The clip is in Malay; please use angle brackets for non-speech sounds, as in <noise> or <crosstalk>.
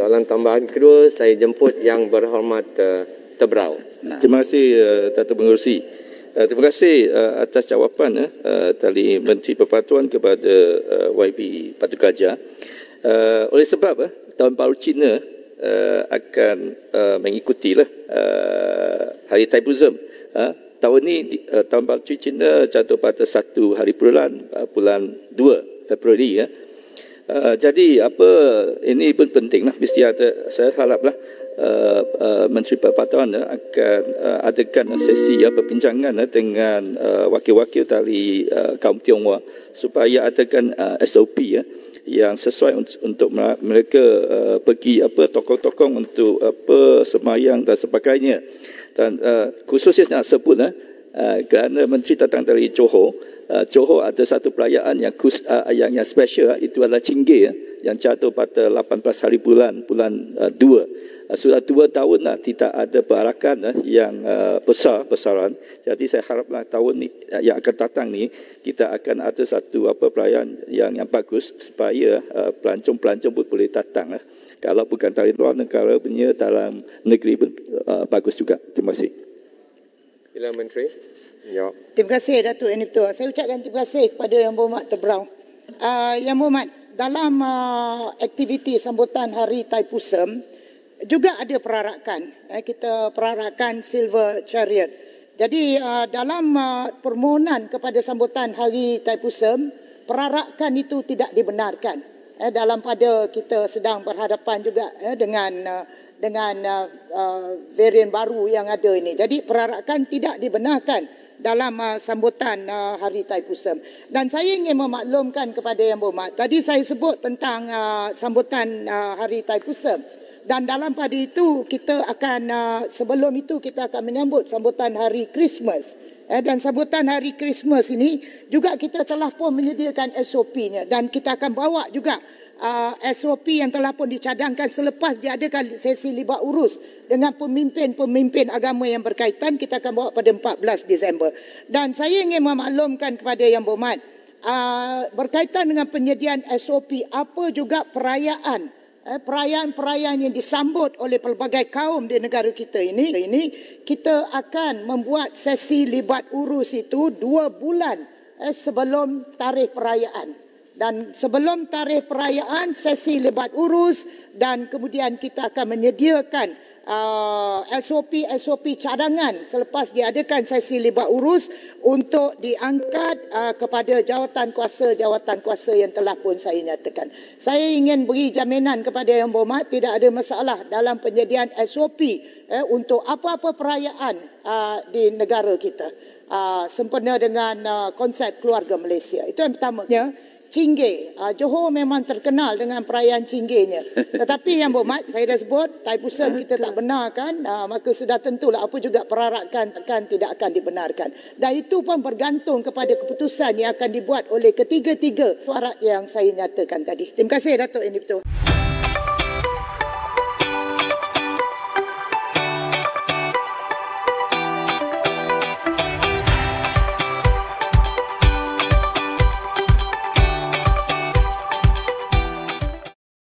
soalan tambahan kedua saya jemput yang berhormat uh, Tebrau. Terima kasih uh, eh, Tata Pengerusi. Uh, terima kasih uh, atas jawapan uh, dari Menteri Perpatuan kepada uh, YB Batu Gajah. Uh, oleh sebab uh, tahun baru Cina uh, akan uh, mengikuti uh, Hari Taibuzum. Uh, tahun ini uh, tahun baru Cina jatuh pada satu hari bulan, uh, bulan 2 Februari. Uh, Eh, jadi apa ini pun penting lah mesti ada saya haraplah Uh, uh, Menteri Perpatuan uh, akan uh, adakan sesi uh, perbincangan uh, dengan uh, wakil-wakil dari uh, kaum Tionghoa supaya adakan uh, SOP ya uh, yang sesuai untuk, untuk mereka uh, pergi apa tokong-tokong untuk apa semayang dan sebagainya dan uh, khususnya nak sebut uh, Eh, kerana menteri datang dari Johor. Eh, Johor ada satu perayaan yang kus, eh, yang yang special itu adalah Cingge yang jatuh pada 18 hari bulan bulan 2. Sudah 2 tahun lah tidak ada perarakan yang besar besaran. Jadi saya haraplah tahun ni, yang akan datang ni kita akan ada satu apa perayaan yang yang bagus supaya pelancong-pelancong pun boleh datang lah. Kalau bukan dari luar negara punya dalam negeri pun bagus juga. Terima kasih. Perdana Menteri. Ya. Terima kasih Datuk Enipto. Saya ucapkan terima kasih kepada Yang Berhormat Tebrau. Uh, ah, Yang Berhormat, dalam uh, aktiviti sambutan Hari Tai Pusam juga ada perarakan. Eh, kita perarakan Silver Chariot. Jadi uh, dalam uh, permohonan kepada sambutan Hari Tai Pusam perarakan itu tidak dibenarkan eh, dalam pada kita sedang berhadapan juga eh, dengan uh, dengan uh, uh, varian baru yang ada ini. Jadi perarakan tidak dibenarkan dalam uh, sambutan uh, Hari Pusam. Dan saya ingin memaklumkan kepada Yang Berhormat, tadi saya sebut tentang uh, sambutan uh, Hari Pusam. Dan dalam pada itu kita akan uh, sebelum itu kita akan menyambut sambutan Hari Christmas. Eh, dan sambutan hari Christmas ini juga kita telah pun menyediakan SOP-nya dan kita akan bawa juga uh, SOP yang telah pun dicadangkan selepas diadakan sesi libat urus dengan pemimpin-pemimpin agama yang berkaitan kita akan bawa pada 14 Disember dan saya ingin memaklumkan kepada yang bermat uh, berkaitan dengan penyediaan SOP apa juga perayaan Eh, perayaan-perayaan yang disambut oleh pelbagai kaum di negara kita ini, ini kita akan membuat sesi libat urus itu dua bulan eh, sebelum tarikh perayaan. Dan sebelum tarikh perayaan, sesi libat urus dan kemudian kita akan menyediakan uh, ah, SOP-SOP cadangan selepas diadakan sesi libat urus untuk diangkat uh, kepada jawatan kuasa-jawatan kuasa yang telah pun saya nyatakan. Saya ingin beri jaminan kepada Yang Berhormat tidak ada masalah dalam penyediaan SOP eh, untuk apa-apa perayaan uh, di negara kita. Uh, sempena dengan uh, konsep keluarga Malaysia. Itu yang pertamanya. Cingge. Uh, ah, Johor memang terkenal dengan perayaan cinggenya. <laughs> Tetapi yang berhormat, saya dah sebut, Taipusan kita tak benarkan, uh, maka sudah tentulah apa juga perarakan tekan tidak akan dibenarkan. Dan itu pun bergantung kepada keputusan yang akan dibuat oleh ketiga-tiga suara yang saya nyatakan tadi. Terima kasih Datuk Indipto. Terima